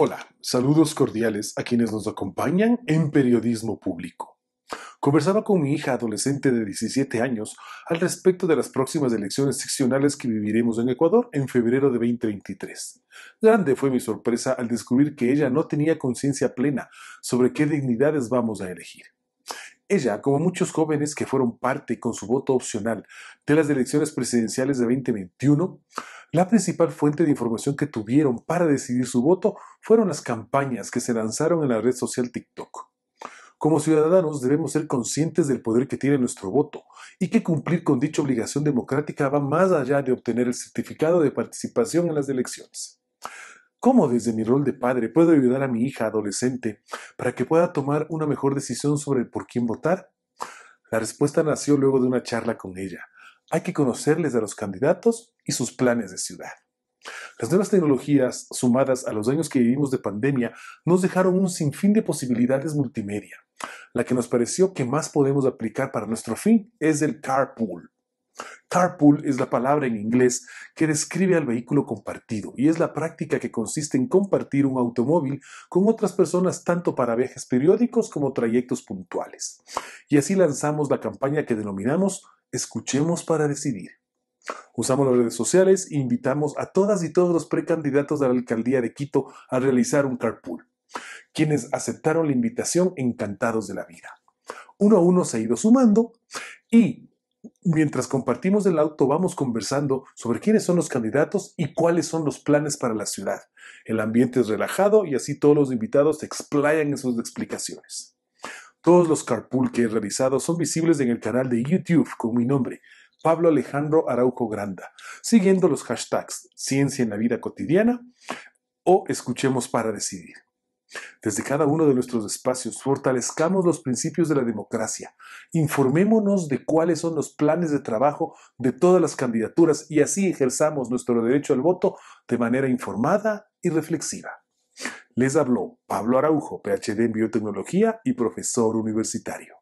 Hola, saludos cordiales a quienes nos acompañan en Periodismo Público. Conversaba con mi hija adolescente de 17 años al respecto de las próximas elecciones seccionales que viviremos en Ecuador en febrero de 2023. Grande fue mi sorpresa al descubrir que ella no tenía conciencia plena sobre qué dignidades vamos a elegir. Ella, como muchos jóvenes que fueron parte con su voto opcional de las elecciones presidenciales de 2021, la principal fuente de información que tuvieron para decidir su voto fueron las campañas que se lanzaron en la red social TikTok. Como ciudadanos debemos ser conscientes del poder que tiene nuestro voto y que cumplir con dicha obligación democrática va más allá de obtener el certificado de participación en las elecciones. ¿Cómo desde mi rol de padre puedo ayudar a mi hija adolescente para que pueda tomar una mejor decisión sobre por quién votar? La respuesta nació luego de una charla con ella, hay que conocerles a los candidatos y sus planes de ciudad. Las nuevas tecnologías, sumadas a los años que vivimos de pandemia, nos dejaron un sinfín de posibilidades multimedia. La que nos pareció que más podemos aplicar para nuestro fin es el carpool. Carpool es la palabra en inglés que describe al vehículo compartido y es la práctica que consiste en compartir un automóvil con otras personas tanto para viajes periódicos como trayectos puntuales. Y así lanzamos la campaña que denominamos Escuchemos para decidir. Usamos las redes sociales e invitamos a todas y todos los precandidatos a la alcaldía de Quito a realizar un carpool. Quienes aceptaron la invitación encantados de la vida. Uno a uno se ha ido sumando y mientras compartimos el auto vamos conversando sobre quiénes son los candidatos y cuáles son los planes para la ciudad. El ambiente es relajado y así todos los invitados explayan en sus explicaciones. Todos los carpool que he realizado son visibles en el canal de YouTube con mi nombre, Pablo Alejandro Araujo Granda, siguiendo los hashtags Ciencia en la Vida Cotidiana o Escuchemos para Decidir. Desde cada uno de nuestros espacios fortalezcamos los principios de la democracia, informémonos de cuáles son los planes de trabajo de todas las candidaturas y así ejerzamos nuestro derecho al voto de manera informada y reflexiva. Les habló Pablo Araujo, PhD en biotecnología y profesor universitario.